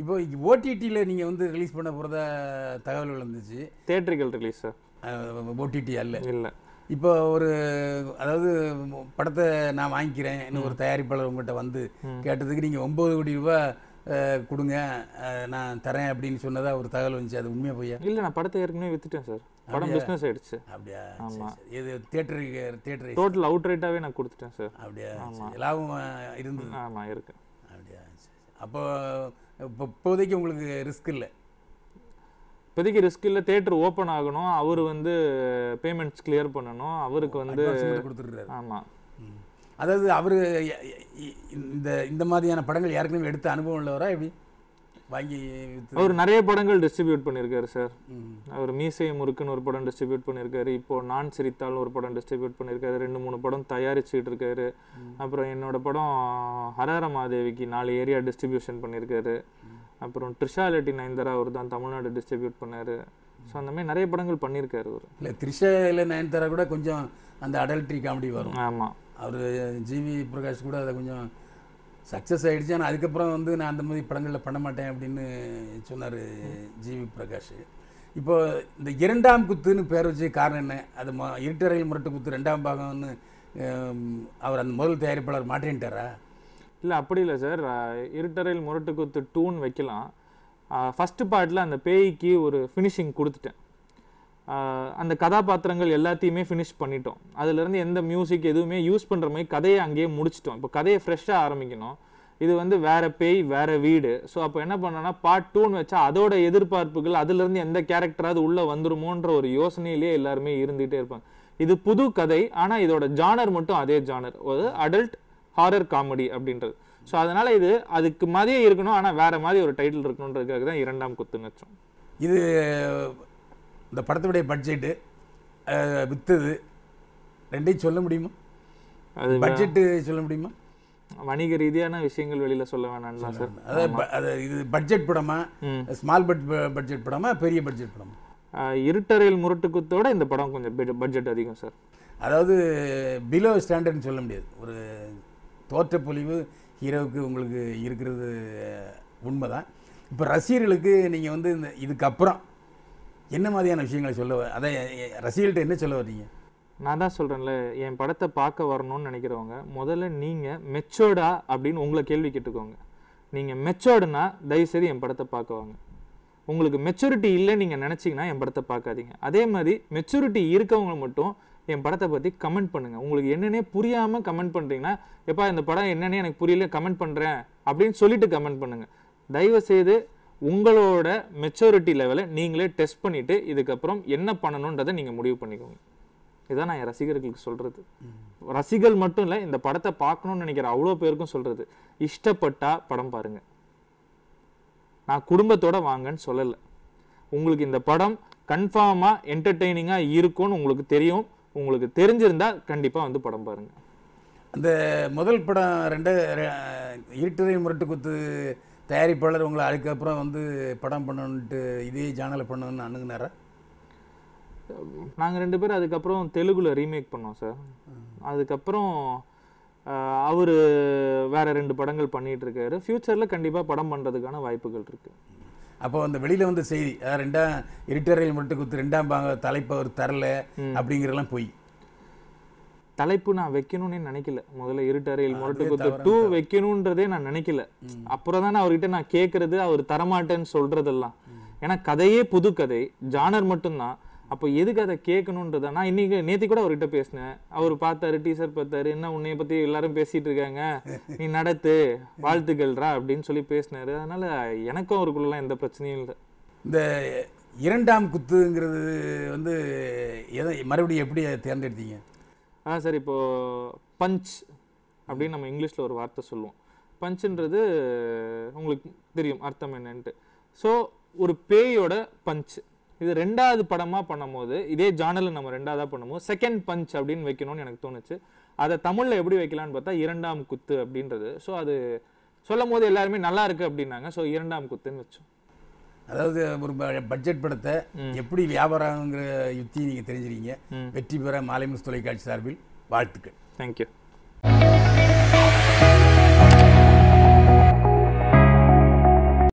இப்போ ஓடிடியில் நீங்கள் வந்து ரிலீஸ் பண்ண போகிறத தகவல் வந்துச்சு தேட்டர்கள் ரிலீஸ் சார் ஓடிடி அல்ல இல்லை இப்போ ஒரு அதாவது படத்தை நான் வாங்கிக்கிறேன் இன்னும் ஒரு தயாரிப்பாளர் உங்கள்கிட்ட வந்து கேட்டதுக்கு நீங்கள் ஒம்பது கோடி ரூபாய் கொடுங்க நான் தரேன் அப்படின்னு சொன்னதாக ஒரு தகவல் வந்துச்சு அது உண்மையா போய் இல்லை நான் படத்தை ஏற்கனவே வித்துட்டேன் சார் படம் பிஸ்னஸ் ஆயிடுச்சு அப்படியா இது தேட்டருக்கு தியேட்டர் டோட்டல் அவுட் ரேட்டாகவே நான் கொடுத்துட்டேன் சார் அப்படியா லாபம் இருந்தது ஆமாம் இருக்கு அப்படியா அப்போ இப்போ இப்போதைக்கு உங்களுக்கு ரிஸ்க் இல்லை இப்போதைக்கு ரிஸ்க் இல்லை தேட்டர் ஓப்பன் ஆகணும் அவர் வந்து பேமெண்ட்ஸ் கிளியர் பண்ணணும் அவருக்கு வந்து கொடுத்துருக்காரு ஆமாம் அதாவது அவர் இந்த இந்த மாதிரியான படங்கள் ஏற்கனவே எடுத்த அனுபவம் உள்ளவரா எப்படி வாங்கி அவர் நிறைய படங்கள் டிஸ்ட்ரிபியூட் பண்ணியிருக்காரு சார் அவர் மீசை முறுக்குன்னு ஒரு படம் டிஸ்ட்ரிபியூட் பண்ணியிருக்காரு இப்போ நான் சிரித்தால் ஒரு படம் டிஸ்ட்ரிபியூட் பண்ணியிருக்காரு ரெண்டு மூணு படம் தயாரிச்சுட்டு இருக்காரு அப்புறம் என்னோட படம் ஹரார மாதேவிக்கு நாலு ஏரியா டிஸ்ட்ரிபியூஷன் பண்ணியிருக்காரு அப்புறம் த்ரிஷா இல்லாட்டி நயன்தாரா அவர் தான் தமிழ்நாடு டிஸ்ட்ரிபியூட் பண்ணார் ஸோ அந்த மாதிரி நிறைய படங்கள் பண்ணியிருக்காரு அவர் இல்லை த்ரிஷா இல்லை நயன்தாரா கூட கொஞ்சம் அந்த அடல்ட்ரி காமெடி வரும் ஆமாம் அவர் ஜிவி பிரகாஷ் கூட அதை கொஞ்சம் சக்ஸஸ் ஆகிடுச்சு ஆனால் அதுக்கப்புறம் வந்து நான் அந்த மாதிரி படங்களில் பண்ண மாட்டேன் அப்படின்னு சொன்னார் ஜிவி பிரகாஷ் இப்போ இந்த இரண்டாம் குத்துன்னு பேர் வச்சு காரணம் என்ன அது ம இருட்டரையில் முரட்டு குத்து ரெண்டாம் பாகம்னு அவர் அந்த முதல் தயாரிப்பாளர் மாட்டேன்ட்டாரா இல்லை அப்படி இல்லை சார் இருட்டறையில் முரட்டு குத்து டூன் வைக்கலாம் ஃபஸ்ட்டு பாட்டில் அந்த பேய்க்கு ஒரு ஃபினிஷிங் கொடுத்துட்டேன் அந்த கதாபாத்திரங்கள் எல்லாத்தையுமே ஃபினிஷ் பண்ணிட்டோம் அதுலேருந்து எந்த மியூசிக் எதுவுமே யூஸ் பண்ணுற மாதிரி கதையை அங்கேயே முடிச்சிட்டோம் இப்போ கதையை ஃப்ரெஷ்ஷாக ஆரம்பிக்கணும் இது வந்து வேறு பேய் வேறு வீடு ஸோ அப்போ என்ன பண்ணோன்னா பார்ட் டூன்னு வச்சா அதோட எதிர்பார்ப்புகள் அதுலேருந்து எந்த கேரக்டராவது உள்ளே வந்துருமோன்ற ஒரு யோசனையிலேயே எல்லாருமே இருந்துகிட்டே இருப்பாங்க இது புது கதை ஆனால் இதோட ஜானர் மட்டும் அதே ஜானர் ஒரு அடல்ட் ஹாரர் காமெடி அப்படின்றது ஸோ அதனால் இது அதுக்கு மாதிரியே இருக்கணும் ஆனால் வேறு மாதிரி ஒரு டைட்டில் இருக்கணுன்றதுக்காக தான் இரண்டாம் குத்து வச்சோம் இது இந்த படத்துடைய பட்ஜெட்டு வித்தது ரெண்டையும் சொல்ல முடியுமா அது பட்ஜெட்டு சொல்ல முடியுமா வணிக ரீதியான விஷயங்கள் வெளியில் சொல்ல வேணாம் சார் அதாவது இது பட்ஜெட் படமா ஸ்மால் பட் பட்ஜெட் படமா பெரிய பட்ஜெட் படமா இருட்டறையில் முரட்டுக்குத்தோட இந்த படம் கொஞ்சம் பட்ஜெட் அதிகம் சார் அதாவது பிலோ ஸ்டாண்டர்ட்னு சொல்ல முடியாது ஒரு தோற்ற பொலிவு ஹீரோவுக்கு உங்களுக்கு இருக்கிறது உண்மைதான் இப்போ ரசிகர்களுக்கு நீங்கள் வந்து இந்த இதுக்கப்புறம் என்ன மாதிரியான விஷயங்களை சொல்ல அதை ரசிகள்கிட்ட என்ன சொல்ல வர்றீங்க நான் தான் சொல்கிறேன்ல என் படத்தை பார்க்க வரணும்னு நினைக்கிறவங்க முதல்ல நீங்கள் மெச்சோர்டா அப்படின்னு உங்களை கேள்வி கேட்டுக்கோங்க நீங்கள் மெச்சோர்டுனா தயவுசெய்து என் படத்தை பார்க்க வாங்க உங்களுக்கு மெச்சூரிட்டி இல்லை நீங்கள் நினச்சிங்கன்னா என் படத்தை பார்க்காதீங்க அதே மாதிரி மெச்சூரிட்டி இருக்கவங்க மட்டும் என் படத்தை பற்றி கமெண்ட் பண்ணுங்கள் உங்களுக்கு என்னென்னே புரியாமல் கமெண்ட் பண்ணுறீங்கன்னா எப்பா இந்த படம் என்னென்னே எனக்கு புரியல கமெண்ட் பண்ணுறேன் அப்படின்னு சொல்லிட்டு கமெண்ட் பண்ணுங்கள் தயவு செய்து உங்களோட மெச்சூரிட்டி லெவலை நீங்களே டெஸ்ட் பண்ணிவிட்டு இதுக்கப்புறம் என்ன பண்ணணுன்றதை நீங்கள் முடிவு பண்ணிக்கோங்க இதான் நான் என் ரசிகர்களுக்கு சொல்கிறது ரசிகர்கள் மட்டும் இல்லை இந்த படத்தை பார்க்கணும்னு நினைக்கிற அவ்வளோ பேருக்கும் சொல்கிறது இஷ்டப்பட்டா படம் பாருங்கள் நான் குடும்பத்தோட வாங்கன்னு சொல்லலை உங்களுக்கு இந்த படம் கன்ஃபார்மாக என்டர்டெய்னிங்காக இருக்கும்னு உங்களுக்கு தெரியும் உங்களுக்கு தெரிஞ்சிருந்தால் கண்டிப்பாக வந்து படம் பாருங்கள் அந்த முதல் படம் ரெண்டு ஈட்டுரை முரட்டு குத்து தயாரிப்பாளர் உங்களை அதுக்கப்புறம் வந்து படம் பண்ணணுன்ட்டு இதே ஜானலை பண்ணணும்னு அணுகுனாரா நாங்கள் ரெண்டு பேரும் அதுக்கப்புறம் தெலுங்கில் ரீமேக் பண்ணோம் சார் அதுக்கப்புறம் அவர் வேற ரெண்டு படங்கள் பண்ணிட்டு இருக்காரு ஃப்யூச்சரில் கண்டிப்பாக படம் பண்ணுறதுக்கான வாய்ப்புகள் இருக்குது அப்போ அந்த வெளியில் வந்து செய்தி அதாவது ரெண்டாம் இருட்டரையில் மட்டும் குத்து ரெண்டாம் பாங்க தலைப்பு அவர் தரல அப்படிங்கிறலாம் போய் தலைப்பு நான் வைக்கணும்னு நினைக்கல முதல்ல இருட்டறையில் முரட்டு குத்து டூ வைக்கணும்ன்றதே நான் நினைக்கல அப்புறம் தான் அவர்கிட்ட நான் கேட்கறது அவர் தரமாட்டேன்னு சொல்றதெல்லாம் ஏன்னா கதையே புது கதை ஜானர் மட்டும்தான் அப்போ எதுக்கு அதை கேட்கணுன்றத நான் இன்னைக்கு நேத்தி கூட அவர்கிட்ட பேசினேன் அவர் பார்த்தாரு டீசர் பார்த்தாரு என்ன உன்னைய பத்தி எல்லாரும் பேசிட்டு இருக்காங்க நீ நடத்து வாழ்த்துக்கள்ரா அப்படின்னு சொல்லி பேசினாரு அதனால எனக்கும் அவருக்குள்ளலாம் எந்த பிரச்சனையும் இல்லை இந்த இரண்டாம் குத்துங்கிறது வந்து எதை மறுபடியும் எப்படி தேர்ந்தெடுத்தீங்க ஆ சார் இப்போ பஞ்ச் அப்படின்னு நம்ம இங்கிலீஷில் ஒரு வார்த்தை சொல்லுவோம் பஞ்சுன்றது உங்களுக்கு தெரியும் அர்த்தம் என்னன்ட்டு ஸோ ஒரு பேயோட பஞ்ச் இது ரெண்டாவது படமாக பண்ணும்போது இதே ஜானலில் நம்ம ரெண்டாவதாக பண்ணும்போது செகண்ட் பஞ்ச் அப்படின்னு வைக்கணும்னு எனக்கு தோணுச்சு அதை தமிழில் எப்படி வைக்கலான்னு பார்த்தா இரண்டாம் குத்து அப்படின்றது ஸோ அது சொல்லும் போது எல்லாருமே நல்லா இருக்குது அப்படின்னாங்க ஸோ இரண்டாம் குத்துன்னு வச்சோம் அதாவது ஒரு பட்ஜெட் படத்தை எப்படி வியாபாரங்கிற யுத்தி நீங்கள் தெரிஞ்சுறீங்க வெற்றி பெற மாலை தொலைக்காட்சி சார்பில் வாழ்த்துக்கள் தேங்க்யூ